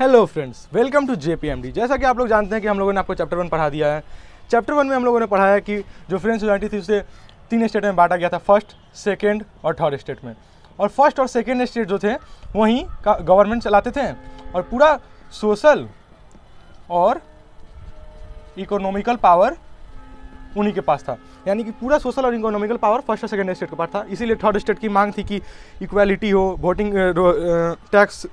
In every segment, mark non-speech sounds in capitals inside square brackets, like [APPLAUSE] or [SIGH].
hello friends welcome to JPMD जैसा कि आप लोग जानते हैं कि हम लोगों ने आपको चैप्टर वन पढ़ा दिया है चैप्टर वन में हम लोगों ने पढ़ाया कि जो फ्रेंड्स सोसाइटी थी उसे तीन स्टेट में बांटा गया था फर्स्ट सेकेंड और थर्ड स्टेट में और फर्स्ट और सेकेंड स्टेट जो थे वहीं का गवर्नमेंट चलाते थे और पूरा सोशल और इकोनॉमिकल पावर उन्हीं के पास था यानी कि पूरा सोशल और इकोनॉमिकल पावर फर्स्ट और सेकेंड स्टेट के पास था इसीलिए थर्ड स्टेट की मांग थी कि इक्वालिटी हो वोटिंग टैक्स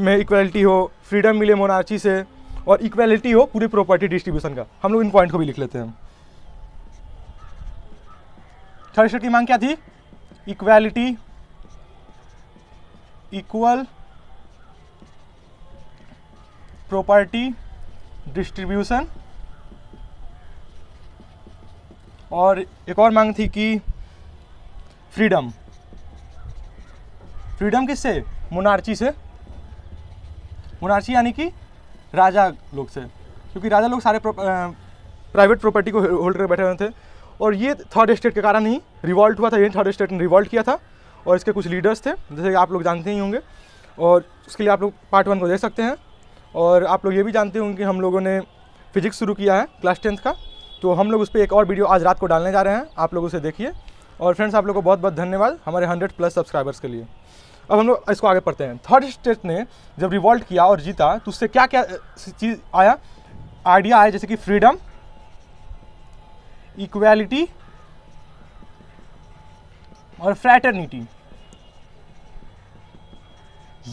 में इक्वलिटी हो फ्रीडम मिले मोनार्ची से और इक्वलिटी हो पूरी प्रॉपर्टी डिस्ट्रीब्यूशन का हम लोग इन पॉइंट को भी लिख लेते हैं थर्ड स्टेट की मांग क्या थी इक्वालिटी इक्वल प्रॉपर्टी डिस्ट्रीब्यूशन और एक और मांग थी कि फ्रीडम फ्रीडम किससे मोनार्ची से मुनारसी यानी कि राजा लोग से क्योंकि राजा लोग सारे प्राइवेट प्रॉपर्टी को होल्ड कर बैठे हुए थे और ये थर्ड स्टेट के कारण ही रिवॉल्ट हुआ था ये थर्ड स्टेट ने रिवॉल्ट किया था और इसके कुछ लीडर्स थे जैसे कि आप लोग जानते ही होंगे और उसके लिए आप लोग पार्ट वन को देख सकते हैं और आप लोग ये भी जानते होंगे कि हम लोगों ने फिजिक्स शुरू किया है क्लास टेंथ का तो हम लोग उस पर एक और वीडियो आज रात को डालने जा रहे हैं आप लोग उसे देखिए और फ्रेंड्स आप लोग को बहुत बहुत धन्यवाद हमारे हंड्रेड प्लस सब्सक्राइबर्स के लिए अब हम लोग इसको आगे पढ़ते हैं थर्ड स्टेट ने जब रिवॉल्ट किया और जीता तो उससे क्या क्या चीज़ आया आइडिया आया जैसे कि फ्रीडम इक्वालिटी और फ्रैटर्निटी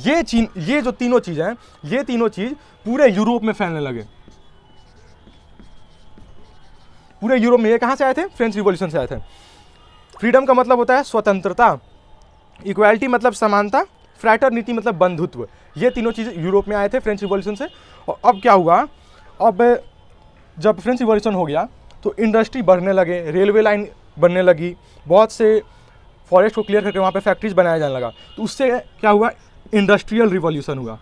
ये चीन ये जो तीनों चीज़ हैं ये तीनों चीज़ पूरे यूरोप में फैलने लगे पूरे यूरोप में ये कहां से आए थे फ्रेंच रिवोल्यूशन से आए थे फ्रीडम का मतलब होता है स्वतंत्रता इक्वालिटी मतलब समानता नीति मतलब बंधुत्व ये तीनों चीज़ें यूरोप में आए थे फ्रेंच रिवॉल्यूशन से और अब क्या हुआ अब जब फ्रेंच रिवॉल्यूशन हो गया तो इंडस्ट्री बढ़ने लगे रेलवे लाइन बनने लगी बहुत से फॉरेस्ट को क्लियर करके वहाँ पे फैक्ट्रीज बनाया जाने लगा तो उससे क्या हुआ इंडस्ट्रियल रिवॉल्यूशन हुआ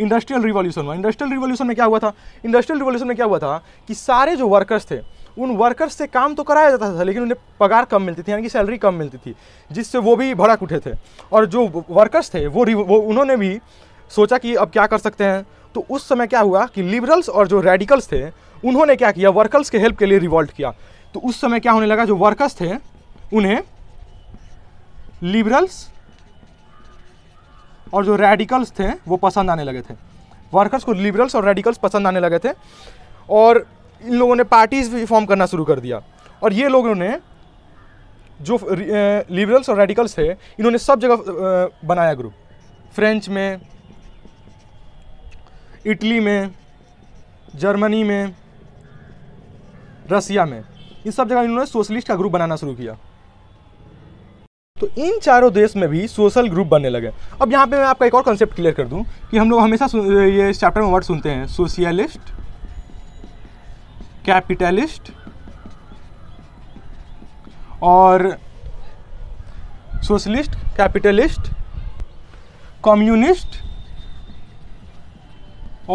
इंडस्ट्रियल रिवॉल्यूशन हुआ इंडस्ट्रियल रिवॉल्यूशन में क्या हुआ था इंडस्ट्रियल रिवॉल्यूशन में क्या हुआ था कि सारे जो वर्कर्स थे उन वर्कर्स से काम तो कराया जाता था लेकिन उन्हें पगार कम मिलती थी यानी कि सैलरी कम मिलती थी जिससे वो भी भड़क उठे थे और जो वर्कर्स थे वो वो उन्होंने भी सोचा कि अब क्या कर सकते हैं तो उस समय क्या हुआ कि लिबरल्स और जो रेडिकल्स थे उन्होंने क्या किया वर्कर्स के हेल्प के लिए रिवॉल्ट किया तो उस समय क्या होने लगा जो वर्कर्स थे उन्हें लिबरल्स और जो रेडिकल्स थे वो पसंद आने लगे थे वर्कर्स को लिबरल्स और रेडिकल्स पसंद आने लगे थे और इन लोगों ने पार्टीज भी फॉर्म करना शुरू कर दिया और ये लोगों ने जो लिबरल्स और रेडिकल्स थे इन्होंने सब जगह बनाया ग्रुप फ्रेंच में इटली में जर्मनी में रसिया में इन सब जगह इन्होंने सोशलिस्ट का ग्रुप बनाना शुरू किया तो इन चारों देश में भी सोशल ग्रुप बनने लगे अब यहाँ पे मैं आपका एक और कॉन्सेप्ट क्लियर कर दूँ कि हम लोग हमेशा ये चैप्टर में वर्ड सुनते हैं सोशलिस्ट कैपिटलिस्ट और सोशलिस्ट कैपिटलिस्ट कम्युनिस्ट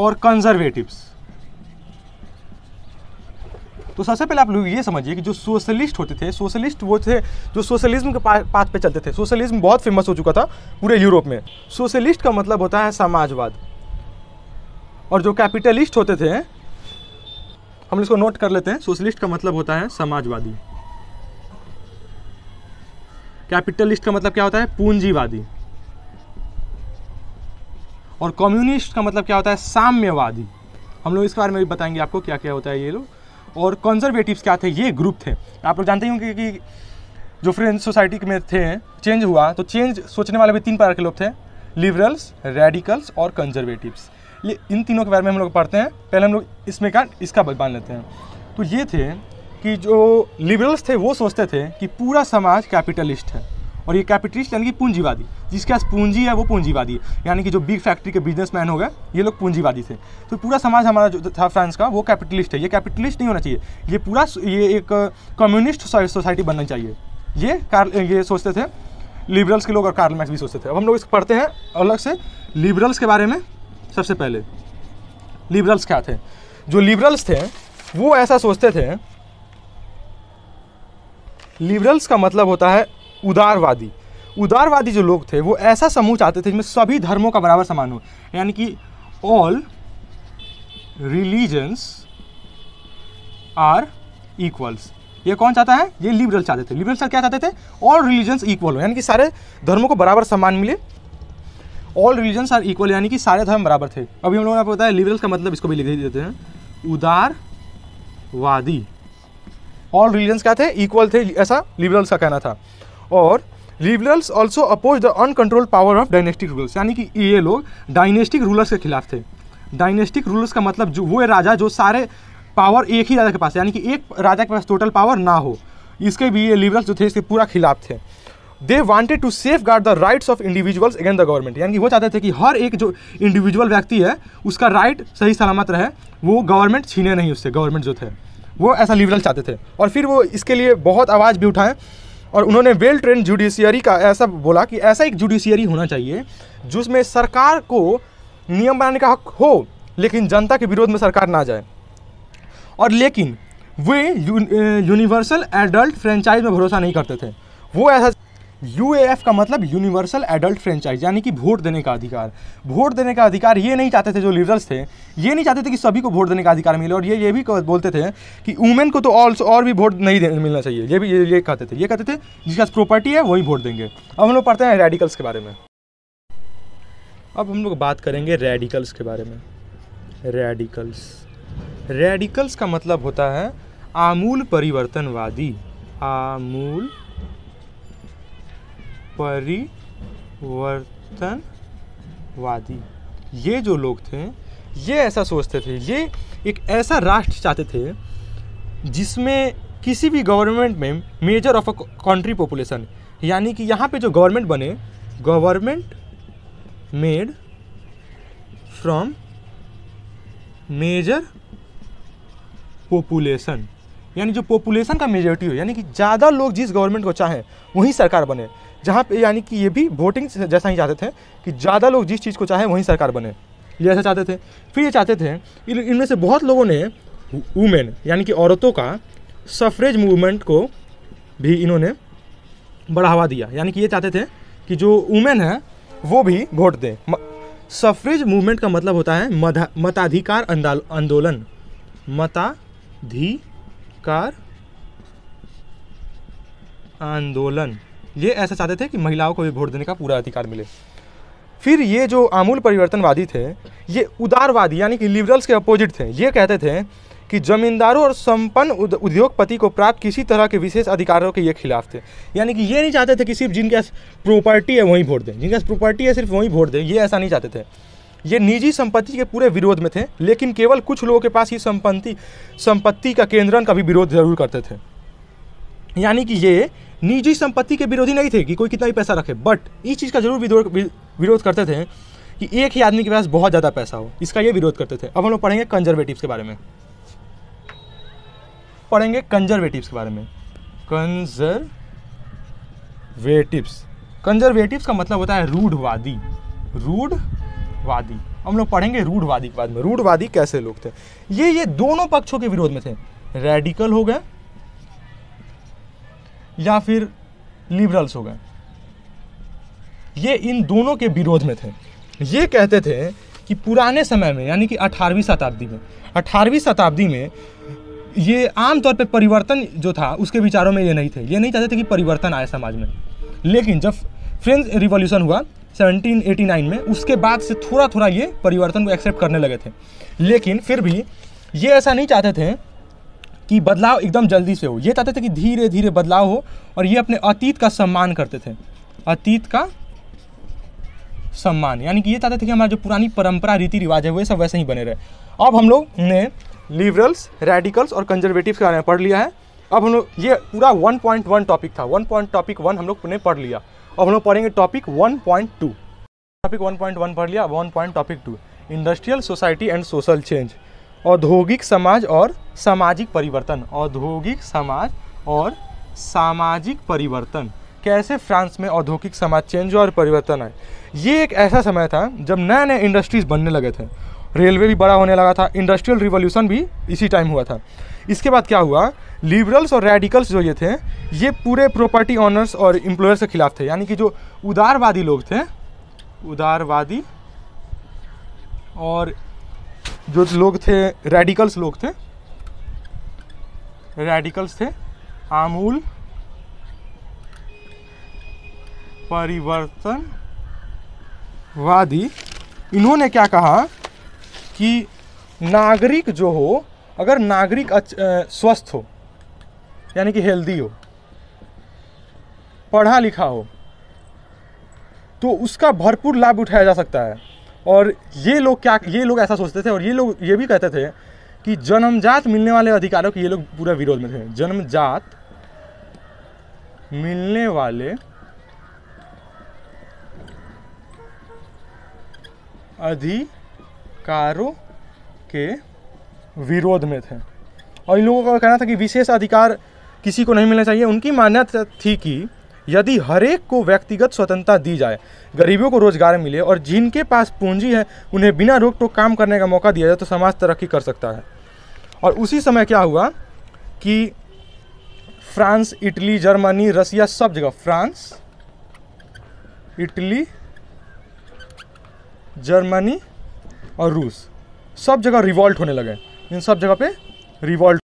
और कंजर्वेटिव्स तो सबसे पहले आप लोग ये समझिए कि जो सोशलिस्ट होते थे सोशलिस्ट वो थे जो सोशलिज्म के पाथ पे चलते थे सोशलिज्म बहुत फेमस हो चुका था पूरे यूरोप में सोशलिस्ट का मतलब होता है समाजवाद और जो कैपिटलिस्ट होते थे हम इसको नोट कर लेते हैं सोशलिस्ट का मतलब होता है समाजवादी कैपिटलिस्ट का मतलब क्या होता है पूंजीवादी और कम्युनिस्ट का मतलब क्या होता है साम्यवादी हम लोग इसके बारे में भी बताएंगे आपको क्या क्या होता है ये लोग और कॉन्जर्वेटिव्स क्या थे ये ग्रुप थे आप लोग जानते होंगे कि जो फ्रेंच सोसाइटी में थे चेंज हुआ तो चेंज सोचने वाले भी तीन प्रकार के लोग थे लिबरल्स रेडिकल्स और कंजर्वेटिव्स ये इन तीनों के बारे में हम लोग पढ़ते हैं पहले हम लोग इसमें का इसका मान लेते हैं तो ये थे कि जो लिबरल्स थे वो सोचते थे कि पूरा समाज कैपिटलिस्ट है और ये कैपिटलिस्ट यानी कि पूंजीवादी जिसके पास पूंजी है वो पूंजीवादी है यानी कि जो बिग फैक्ट्री के बिजनेसमैन हो गए ये लोग पूंजीवादी थे तो पूरा समाज हमारा जो था फ्रांस का वो कैपिटलिस्ट है ये कैपिटलिस्ट नहीं होना चाहिए ये पूरा ये एक कम्युनिस्ट सोसाइटी बनना चाहिए ये कार ये सोचते थे लिबरल्स के लोग और कार्ल मैक्स भी सोचते थे अब हम लोग इसको पढ़ते हैं अलग से लिबरल्स के बारे में सबसे पहले लिबरल्स क्या थे जो लिबरल्स थे वो ऐसा सोचते थे लिबरल्स का मतलब होता है उदारवादी उदारवादी जो लोग थे वो ऐसा समूह चाहते थे जिसमें सभी धर्मों का बराबर समान हो यानी कि ऑल रिलीजन्स आर इक्वल्स ये कौन चाहता है ये लिबरल चाहते थे लिबरल क्या चाहते थे ऑल रिलीजन्स इक्वल हो यानी कि सारे धर्मों को बराबर सम्मान मिले ऑल रिलीजन्स आर इक्वल यानी कि सारे धर्म बराबर थे अभी हम लोगों ने आपको बताया लिबरल्स का मतलब इसको भी लिख देते हैं उदारवादी ऑल रिलीजन्स क्या थे इक्वल थे ऐसा लिबरल्स का कहना था और liberals also oppose the uncontrol power of dynastic rulers यानी कि ये लोग डायनेस्टिक रूलर्स के खिलाफ थे डायनेस्टिक रूलर्स का मतलब जो वो राजा जो सारे पावर एक ही राजा के पास यानी कि एक राजा के पास टोटल पावर ना हो इसके भी ये लिबरल्स जो थे इसके पूरा खिलाफ थे they wanted to safeguard the rights of individuals against the government यानी कि वो चाहते थे कि हर एक जो इंडिविजुअल व्यक्ति है उसका राइट सही सलामत रहे वो गवर्नमेंट छीने नहीं उससे गवर्नमेंट जो थे वो ऐसा लिबरल चाहते थे और फिर वो इसके लिए बहुत आवाज़ भी उठाएं और उन्होंने वेल ट्रेन जुडिशियरी का ऐसा बोला कि ऐसा एक जुडिशियरी होना चाहिए जिसमें सरकार को नियम बनाने का हक हो लेकिन जनता के विरोध में सरकार ना जाए और लेकिन वे यूनिवर्सल एडल्ट फ्रेंचाइज में भरोसा नहीं करते थे वो ऐसा यू का मतलब यूनिवर्सल एडल्ट फ्रेंचाइज यानी कि वोट देने का अधिकार वोट देने का अधिकार ये नहीं चाहते थे जो लीडर्स थे ये नहीं चाहते थे कि सभी को वोट देने का अधिकार मिले और ये ये भी बोलते थे कि वुमेन को तो ऑल्सो और भी वोट नहीं मिलना चाहिए ये भी ये, ये कहते थे ये कहते थे पास प्रॉपर्टी है वही वोट देंगे अब हम लोग पढ़ते हैं रेडिकल्स के बारे में अब हम लोग बात करेंगे रेडिकल्स के बारे में रेडिकल्स रेडिकल्स का मतलब होता है आमूल परिवर्तनवादी आमूल परिवर्तनवादी ये जो लोग थे ये ऐसा सोचते थे ये एक ऐसा राष्ट्र चाहते थे जिसमें किसी भी गवर्नमेंट में major of a country population यानी कि यहाँ पे जो गवर्नमेंट बने government made from major population यानी जो पॉपुलेशन का मेजोरिटी हो यानी कि ज़्यादा लोग जिस गवर्नमेंट को चाहें वही सरकार बने जहाँ पे यानी कि ये भी वोटिंग जैसा ही चाहते थे कि ज़्यादा लोग जिस चीज़ को चाहे वहीं सरकार बने ये ऐसा चाहते थे फिर ये चाहते थे इनमें से बहुत लोगों ने वुमेन यानी कि औरतों का सफरेज मूवमेंट को भी इन्होंने बढ़ावा दिया यानी कि ये चाहते थे कि जो वुमेन है वो भी वोट दें सफरेज मूवमेंट का मतलब होता है मताधिकार आंदोलन मताधिकार आंदोलन ये ऐसा चाहते थे कि महिलाओं को भी वोट देने का पूरा अधिकार मिले फिर ये जो आमूल परिवर्तनवादी थे ये उदारवादी यानी कि लिबरल्स के अपोजिट थे ये कहते थे कि जमींदारों और संपन्न उद्योगपति को प्राप्त किसी तरह के विशेष अधिकारों के ये खिलाफ थे यानी कि ये नहीं चाहते थे कि सिर्फ जिनके पास प्रॉपर्टी है वहीं वोट दें जिनके पास प्रॉपर्टी है सिर्फ वहीं वोट दें ये ऐसा नहीं चाहते थे ये निजी संपत्ति के पूरे विरोध में थे लेकिन केवल कुछ लोगों के पास ही संपत्ति संपत्ति का केंद्रण का भी विरोध जरूर करते थे यानी कि ये निजी संपत्ति के विरोधी नहीं थे कि कोई कितना भी पैसा रखे बट इस चीज़ का जरूर विरोध करते थे कि एक ही आदमी के पास बहुत ज़्यादा पैसा हो इसका ये विरोध करते थे अब हम लोग पढ़ेंगे कंजर्वेटिव्स के बारे में पढ़ेंगे कंजर्वेटिव्स के बारे में कंजर्वेटिव्स कंजर्वेटिव्स का मतलब होता है रूढ़वादी रूढ़वादी हम लोग पढ़ेंगे रूढ़वादी के बाद में रूढ़वादी कैसे लोग थे ये ये दोनों पक्षों के विरोध में थे रेडिकल हो गए या फिर लिबरल्स हो गए ये इन दोनों के विरोध में थे ये कहते थे कि पुराने समय में यानी कि 18वीं शताब्दी में 18वीं शताब्दी में ये आमतौर पर परिवर्तन जो था उसके विचारों में ये नहीं थे ये नहीं चाहते थे कि परिवर्तन आए समाज में लेकिन जब फ्रेंच रिवॉल्यूशन हुआ 1789 में उसके बाद से थोड़ा थोड़ा ये परिवर्तन को एक्सेप्ट करने लगे थे लेकिन फिर भी ये ऐसा नहीं चाहते थे कि बदलाव एकदम जल्दी से हो ये चाहते थे कि धीरे धीरे बदलाव हो और ये अपने अतीत का सम्मान करते थे अतीत का सम्मान यानी कि ये चाहते थे कि हमारा जो पुरानी परंपरा रीति रिवाज है वो सब वैसे ही बने रहे अब हम लोग ने लिबरल्स रेडिकल्स और कंजर्वेटिव के बारे में पढ़ लिया है अब हम लोग ये पूरा 1.1 टॉपिक था वन पॉइंट टॉपिक वन हम लोग ने पढ़ लिया अब हम लोग पढ़ेंगे टॉपिक 1.2 टॉपिक 1.1 पढ़ लिया 1 point topic two industrial society and social change औद्योगिक समाज और सामाजिक परिवर्तन औद्योगिक समाज और सामाजिक परिवर्तन कैसे फ्रांस में औद्योगिक समाज चेंज और परिवर्तन आए ये एक ऐसा समय था जब नए नए इंडस्ट्रीज़ बनने लगे थे रेलवे भी बड़ा होने लगा था इंडस्ट्रियल रिवोल्यूशन भी इसी टाइम हुआ था इसके बाद क्या हुआ लिबरल्स और रेडिकल्स जो ये थे ये पूरे प्रॉपर्टी ऑनर्स और एम्प्लॉयर्स के खिलाफ थे यानी कि जो उदारवादी लोग थे उदारवादी और जो लोग थे रेडिकल्स लोग थे रेडिकल्स थे आमूल परिवर्तनवादी इन्होंने क्या कहा कि नागरिक जो हो अगर नागरिक स्वस्थ हो यानी कि हेल्दी हो पढ़ा लिखा हो तो उसका भरपूर लाभ उठाया जा सकता है और ये लोग क्या ये लोग ऐसा सोचते थे और ये लोग ये भी कहते थे कि जन्मजात मिलने वाले अधिकारों के ये लोग पूरा विरोध में थे जन्मजात मिलने वाले अधिकारों के विरोध में थे और इन लोगों का कहना था कि विशेष अधिकार किसी को नहीं मिलना चाहिए उनकी मान्यता थी कि यदि हरेक को व्यक्तिगत स्वतंत्रता दी जाए गरीबों को रोजगार मिले और जिनके पास पूंजी है उन्हें बिना रोक टोक काम करने का मौका दिया जाए तो समाज तरक्की कर सकता है और उसी समय क्या हुआ कि फ्रांस इटली जर्मनी रसिया सब जगह फ्रांस इटली जर्मनी और रूस सब जगह रिवॉल्ट होने लगे इन सब जगह पे रिवॉल्ट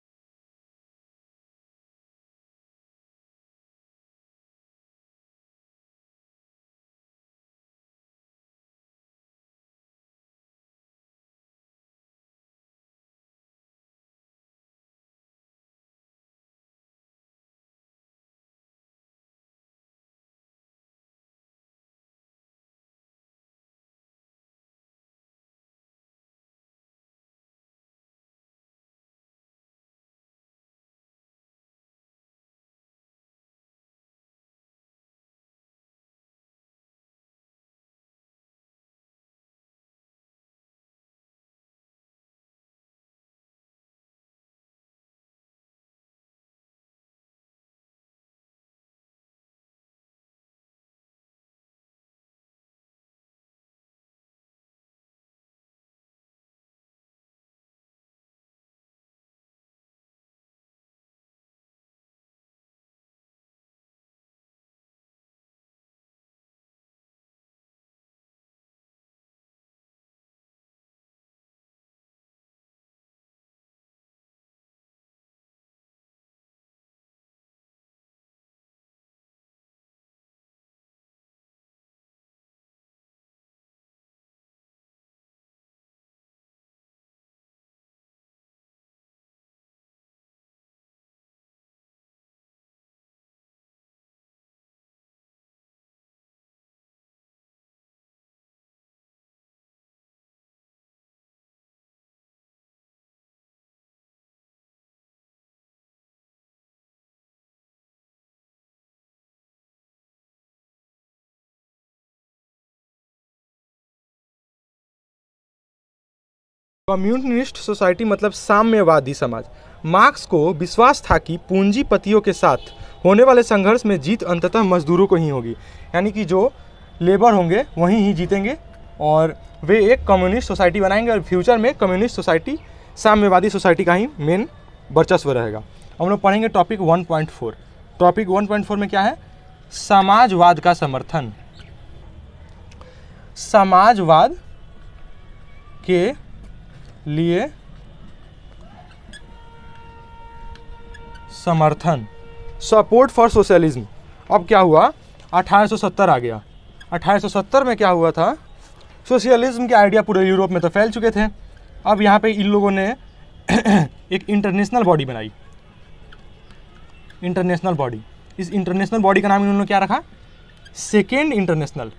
कम्युनिस्ट सोसाइटी मतलब साम्यवादी समाज मार्क्स को विश्वास था कि पूंजीपतियों के साथ होने वाले संघर्ष में जीत अंततः मजदूरों को ही होगी यानी कि जो लेबर होंगे वहीं ही जीतेंगे और वे एक कम्युनिस्ट सोसाइटी बनाएंगे और फ्यूचर में कम्युनिस्ट सोसाइटी साम्यवादी सोसाइटी का ही मेन वर्चस्व रहेगा हम लोग पढ़ेंगे टॉपिक 1.4 टॉपिक 1.4 में क्या है समाजवाद का समर्थन समाजवाद के लिए समर्थन सपोर्ट फॉर सोशलिज्म अब क्या हुआ 1870 आ गया 1870 में क्या हुआ था सोशलिज्म के आइडिया पूरे यूरोप में तो फैल चुके थे अब यहाँ पे इन लोगों ने [COUGHS] एक इंटरनेशनल बॉडी बनाई इंटरनेशनल बॉडी इस इंटरनेशनल बॉडी का नाम इन्होंने क्या रखा सेकेंड इंटरनेशनल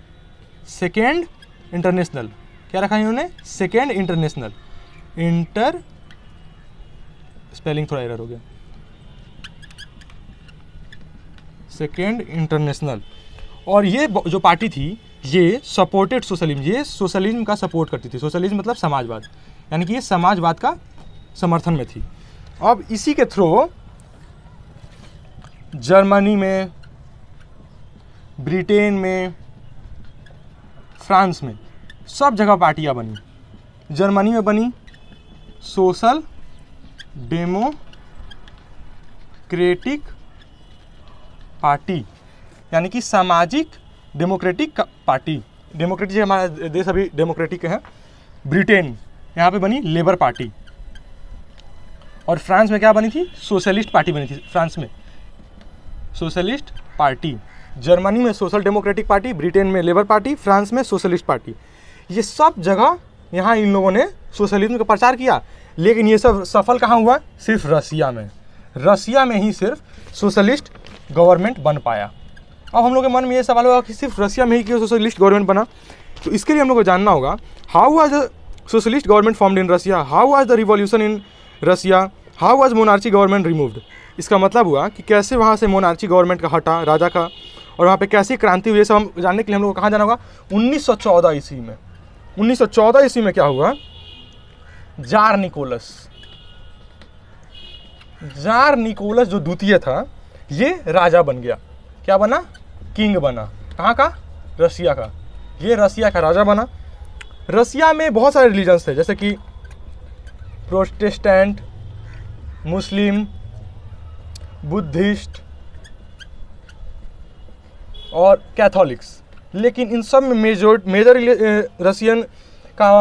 सेकेंड इंटरनेशनल क्या रखा इन्होंने सेकेंड इंटरनेशनल इंटर स्पेलिंग थोड़ा एरर हो गया सेकेंड इंटरनेशनल और ये जो पार्टी थी ये सपोर्टेड सोशलिज्म ये सोशलिज्म का सपोर्ट करती थी सोशलिज्म मतलब समाजवाद यानी कि ये समाजवाद का समर्थन में थी अब इसी के थ्रू जर्मनी में ब्रिटेन में फ्रांस में सब जगह पार्टियाँ बनी जर्मनी में बनी सोशल डेमोक्रेटिक पार्टी यानी कि सामाजिक डेमोक्रेटिक पार्टी डेमोक्रेटिक हमारा देश अभी डेमोक्रेटिक है ब्रिटेन यहाँ पे बनी लेबर पार्टी और फ्रांस में क्या बनी थी सोशलिस्ट पार्टी बनी थी फ्रांस में सोशलिस्ट पार्टी जर्मनी में सोशल डेमोक्रेटिक पार्टी ब्रिटेन में लेबर पार्टी फ्रांस में सोशलिस्ट पार्टी ये सब जगह यहाँ इन लोगों ने सोशलिज्म का प्रचार किया लेकिन ये सब सफल कहाँ हुआ सिर्फ रसिया में रसिया में ही सिर्फ सोशलिस्ट गवर्नमेंट बन पाया अब हम लोग के मन में ये सवाल होगा कि सिर्फ रसिया में ही क्यों सोशलिस्ट गवर्नमेंट बना तो इसके लिए हम लोग को जानना होगा how was the socialist government formed in Russia how was the revolution in Russia how was monarchy government removed इसका मतलब हुआ कि कैसे वहाँ से मोनार्ची गवर्नमेंट का हटा राजा का और वहाँ पे कैसी क्रांति हुई सब हम जानने के लिए हम लोग को कहाँ जाना होगा 1914 ईस्वी में 1914 ईस्वी में क्या हुआ जार निकोलस जार निकोलस जो द्वितीय था ये राजा बन गया क्या बना किंग बना कहाँ का रसिया का ये रसिया का राजा बना रसिया में बहुत सारे रिलीजन्स थे जैसे कि प्रोटेस्टेंट मुस्लिम बुद्धिस्ट और कैथोलिक्स लेकिन इन सब में मेजोर मेजर रसियन का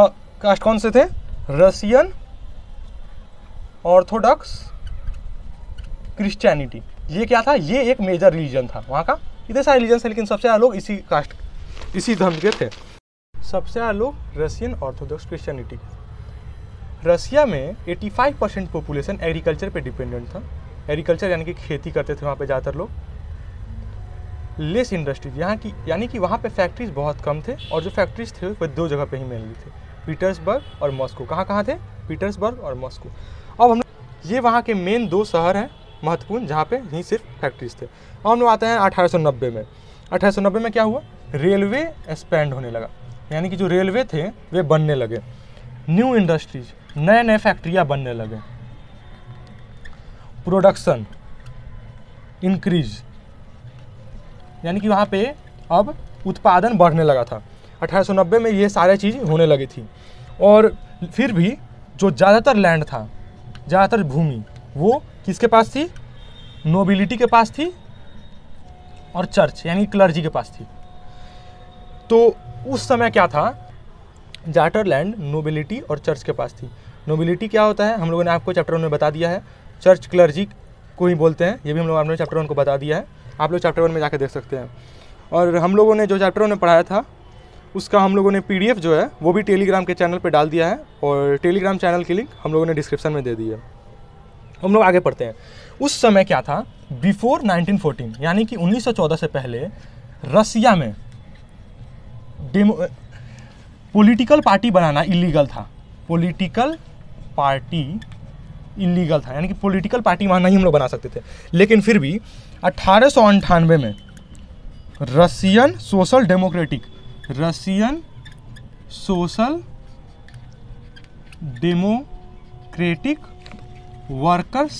कास्ट कौन से थे रसियन ऑर्थोडॉक्स क्रिश्चियनिटी ये क्या था ये एक मेजर रिलीजन था वहाँ का इतने सारे रिलीजन थे लेकिन सबसे ज़्यादा लोग इसी कास्ट इसी धर्म के थे सबसे ज़्यादा लोग Russian Orthodox Christianity Russia Russia में 85 परसेंट पॉपुलेशन एग्रीकल्चर पर डिपेंडेंट था एग्रीकल्चर यानी कि खेती करते थे वहाँ पर ज़्यादातर लोग लेस इंडस्ट्रीज यहाँ की यानी कि वहाँ पर फैक्ट्रीज बहुत कम थे और जो फैक्ट्रीज थे वह दो जगह पर ही मिल रही थी पीटर्सबर्ग और मॉस्को कहाँ कहाँ थे पीटर्सबर्ग और मॉस्को अब हम ये वहाँ के मेन दो शहर हैं महत्वपूर्ण जहाँ पे ही सिर्फ फैक्ट्रीज थे और हम लोग आते हैं 1890 में 1890 में क्या हुआ रेलवे एक्सपेंड होने लगा यानी कि जो रेलवे थे वे बनने लगे न्यू इंडस्ट्रीज नए नए फैक्ट्रियाँ बनने लगे प्रोडक्शन इंक्रीज यानी कि वहाँ पे अब उत्पादन बढ़ने लगा था 1890 में ये सारे चीज़ होने लगी थी और फिर भी जो ज़्यादातर लैंड था ज़्यादातर भूमि वो किसके पास थी नोबिलिटी के पास थी और चर्च यानी क्लर्जी के पास थी तो उस समय क्या था ज़्यादातर लैंड नोबिलिटी और चर्च के पास थी नोबिलिटी क्या होता है हम लोगों ने आपको चैप्टर वन में बता दिया है चर्च क्लर्जी को ही बोलते हैं ये भी हम लोग आपने चैप्टर वन को बता दिया है आप लोग चैप्टर वन में जाकर देख सकते हैं और हम लोगों ने जो चैप्टर वन में पढ़ाया था उसका हम लोगों ने पी जो है वो भी टेलीग्राम के चैनल पर डाल दिया है और टेलीग्राम चैनल की लिंक हम लोगों ने डिस्क्रिप्शन में दे दी है हम लोग आगे पढ़ते हैं उस समय क्या था बिफोर 1914 यानी कि 1914 से पहले रसिया में डेमो पोलिटिकल पार्टी बनाना इलीगल था पोलिटिकल पार्टी इलीगल था यानी कि पोलिटिकल पार्टी वहाँ नहीं हम लोग बना सकते थे लेकिन फिर भी अट्ठारह में Russian social democratic Russian social democratic workers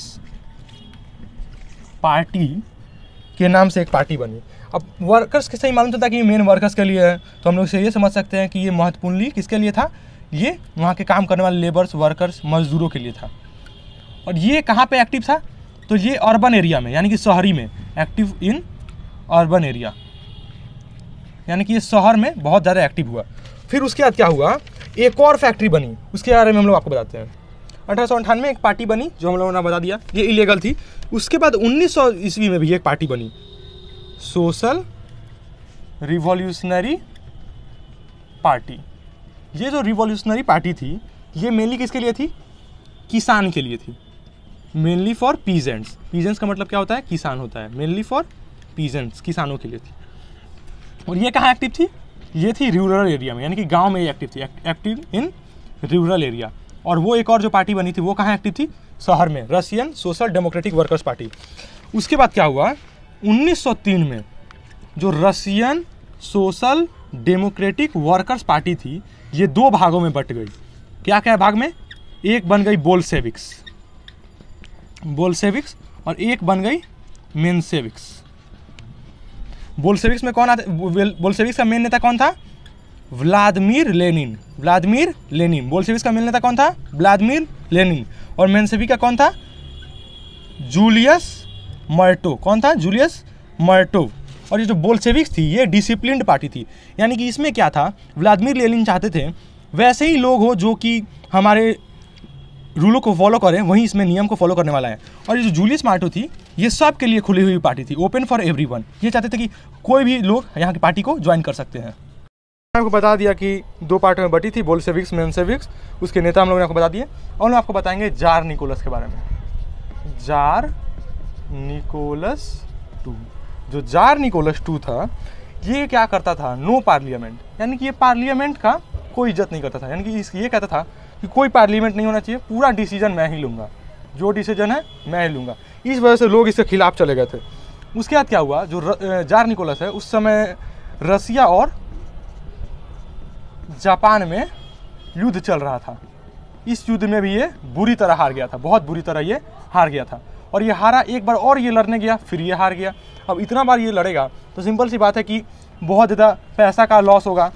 party के नाम से एक पार्टी बनी अब वर्कर्स के सही मालूम चलता तो कि मेन वर्कर्स के लिए है तो हम लोग से ये समझ सकते हैं कि ये महत्वपूर्णली किसके लिए था ये वहाँ के काम करने वाले लेबर्स वर्कर्स मजदूरों के लिए था और ये कहाँ पे एक्टिव था तो ये अर्बन एरिया में यानी कि शहरी में एक्टिव इन अर्बन एरिया यानी कि इस शहर में बहुत ज़्यादा एक्टिव हुआ फिर उसके बाद क्या हुआ एक और फैक्ट्री बनी उसके बारे में हम लोग आपको बताते हैं अठारह में एक पार्टी बनी जो हम लोगों ने बता दिया ये इलीगल थी उसके बाद उन्नीस सौ ईस्वी में भी एक पार्टी बनी सोशल रिवॉल्यूशनरी पार्टी ये जो रिवॉल्यूशनरी पार्टी थी ये मेनली किसके लिए थी किसान के लिए थी मेनली फॉर पीजेंट्स पीजेंट्स का मतलब क्या होता है किसान होता है मेनली फॉर पीजेंट्स किसानों के लिए थी और ये कहाँ एक्टिव थी ये थी रूरल एरिया में यानी कि गाँव में एक्टिव थी एक्टिव इन रूरल एरिया और वो एक और जो पार्टी बनी थी वो कहाँ एक्टिव थी शहर में Russian social democratic workers party उसके बाद क्या हुआ 1903 में जो Russian social democratic workers party थी ये दो भागों में बट गई क्या क्या भाग में एक बन गई बोलसेविक्स बोलसेविक्स और एक बन गई मेनसेविक्स बोल्सेविक्स में कौन आते बोल्सेविक्स का मेन नेता कौन था Vladimir Lenin Vladimir Lenin Bolsheviks का मेन नेता कौन था व्लादिमीर लेनिन और मेनसेवी का कौन था जूलियस मर्टो कौन था जूलियस मर्टो और ये जो बोल्सेविक्स थी ये डिसिप्लिन पार्टी थी यानी कि इसमें क्या था व्लादिमीर लेनिन चाहते थे वैसे ही लोग हो जो कि हमारे रूलों को फॉलो करें वहीं इसमें नियम को फॉलो करने वाला है और ये जो जूलियस मार्टो थी ये सब के लिए खुली हुई पार्टी थी ओपन फॉर एवरी ये चाहते थे कि कोई भी लोग यहाँ की पार्टी को ज्वाइन कर सकते हैं आपको बता दिया कि दो पार्ट में बटी थी बोलसेविक्स सेविक्स उसके नेता हम लोगों ने आपको बता दिए और हम आपको बताएंगे जार निकोलस के बारे में जार निकोलस टू जो जार निकोलस टू था ये क्या करता था नो पार्लियामेंट यानी कि ये पार्लियामेंट का कोई इज्जत नहीं करता था यानी कि ये कहता था कि कोई पार्लियामेंट नहीं होना चाहिए पूरा डिसीजन मैं ही लूँगा जो डिसीजन है मैं ही लूँगा इस वजह से लोग इसके खिलाफ चले गए थे उसके बाद क्या हुआ जो र, जार निकोलस है उस समय रसिया और जापान में युद्ध चल रहा था इस युद्ध में भी ये बुरी तरह हार गया था बहुत बुरी तरह ये हार गया था और ये हारा एक बार और ये लड़ने गया फिर ये हार गया अब इतना बार ये लड़ेगा तो सिंपल सी बात है कि बहुत ज़्यादा पैसा का लॉस होगा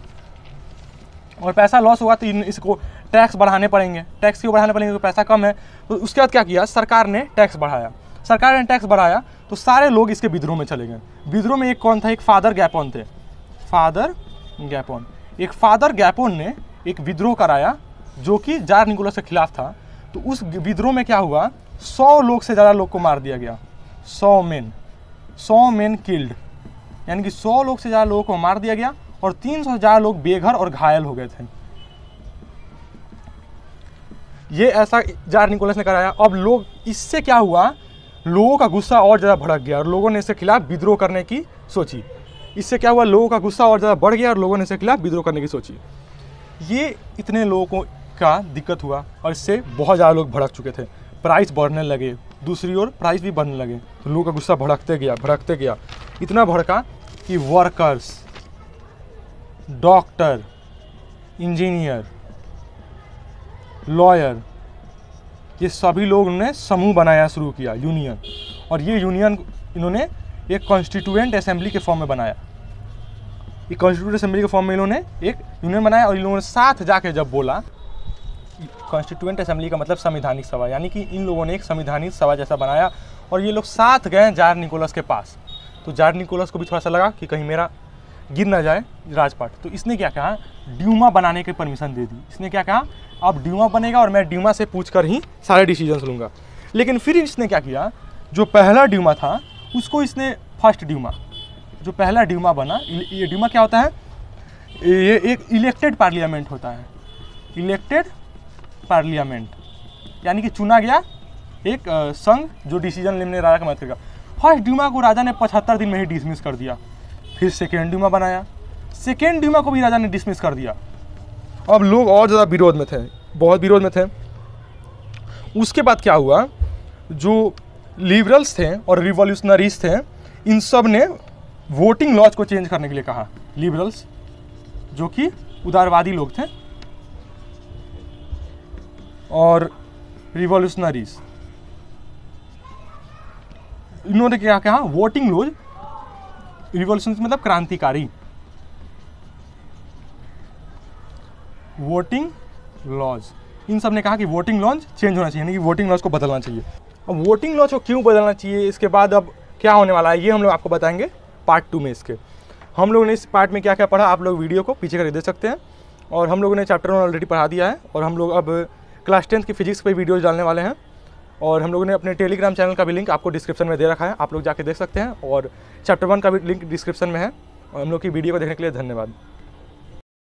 और पैसा लॉस होगा तो इसको टैक्स बढ़ाने पड़ेंगे टैक्स क्यों बढ़ाने पड़ेंगे क्योंकि पैसा कम है तो उसके बाद क्या किया सरकार ने टैक्स बढ़ाया सरकार ने टैक्स बढ़ाया तो सारे लोग इसके विद्रोह में चले गए विद्रोह में एक कौन था एक फादर गैपोन थे फादर गैपोन एक फादर गैपोन ने एक विद्रोह कराया जो कि जार निकोलस के खिलाफ था तो उस विद्रोह में क्या हुआ सौ लोग से ज़्यादा लोग को मार दिया गया सौ मेन सौ मेन किल्ड यानी कि सौ लोग से ज़्यादा लोगों को मार दिया गया और तीन सौ ज़्यादा लोग बेघर और घायल हो गए थे ये ऐसा जार निकोलस ने कराया अब लोग इससे क्या हुआ लोगों का गुस्सा और ज़्यादा भड़क गया और लोगों ने इसके खिलाफ विद्रोह करने की सोची इससे क्या हुआ लोगों का गुस्सा और ज़्यादा बढ़ गया और लोगों ने इसके खिलाफ विद्रोह करने की सोची ये इतने लोगों का दिक्कत हुआ और इससे बहुत ज़्यादा लोग भड़क चुके थे प्राइस बढ़ने लगे दूसरी ओर प्राइस भी बढ़ने लगे तो लोगों का गुस्सा भड़कते गया भड़कते गया इतना भड़का कि वर्कर्स डॉक्टर इंजीनियर लॉयर ये सभी लोग ने समूह बनाया शुरू किया यूनियन और ये यूनियन इन्होंने एक कॉन्स्टिट्यूएंट असेंबली के फॉर्म में बनाया ये कॉन्स्टिट्यूट असेंबली के फॉर्म में इन्होंने एक यूनियन बनाया और इन लोगों ने साथ जाके जब बोला कॉन्स्टिट्यूएंट असेंबली का मतलब संविधानिक सभा यानी कि इन लोगों ने एक संविधानिक सभा जैसा बनाया और ये लोग साथ गए जार निकोलस के पास तो जार निकोलस को भी थोड़ा सा लगा कि कहीं मेरा गिर ना जाए राजपाट तो इसने क्या कहा ड्यूमा बनाने की परमिशन दे दी इसने क्या कहा अब ड्यूमा बनेगा और मैं ड्यूमा से पूछ कर ही सारे डिसीजन लूँगा लेकिन फिर इसने क्या किया जो पहला ड्यूमा था उसको इसने फर्स्ट ड्यूमा जो पहला ड्यूमा बना ये ड्यूमा क्या होता है ये एक इलेक्टेड पार्लियामेंट होता है इलेक्टेड पार्लियामेंट यानी कि चुना गया एक संघ जो डिसीजन लेने राजा का मदद करेगा फर्स्ट ड्यूमा को राजा ने पचहत्तर दिन में ही डिसमिस कर दिया फिर सेकेंड ड्यूमा बनाया सेकेंड ड्यूमा को भी राजा ने डिसमिस कर दिया अब लोग और ज़्यादा विरोध में थे बहुत विरोध में थे उसके बाद क्या हुआ जो लिबरल्स थे और रिवोल्यूशनरीज थे इन सब ने वोटिंग लॉज को चेंज करने के लिए कहा लिबरल्स जो कि उदारवादी लोग थे और रिवोल्यूशनरीज इन्होंने क्या कहा वोटिंग लॉज रिवोल्यूशन मतलब क्रांतिकारी वोटिंग लॉज इन सब ने कहा कि वोटिंग लॉज चेंज होना चाहिए यानी कि वोटिंग लॉज को बदलना चाहिए अब वोटिंग लॉज को क्यों बदलना चाहिए इसके बाद अब क्या होने वाला है ये हम लोग आपको बताएंगे पार्ट टू में इसके हम लोगों ने इस पार्ट में क्या क्या पढ़ा आप लोग वीडियो को पीछे कर दे सकते हैं और हम लोगों ने चैप्टर वन ऑलरेडी पढ़ा दिया है और हम लोग अब क्लास टेंथ की फिजिक्स पर वीडियोज़ डालने वाले हैं और हम लोगों ने अपने टेलीग्राम चैनल का भी लिंक आपको डिस्क्रिप्शन में दे रखा है आप लोग जाके देख सकते हैं और चैप्टर वन का भी लिंक डिस्क्रिप्शन में है और हम लोग की वीडियो को देखने के लिए धन्यवाद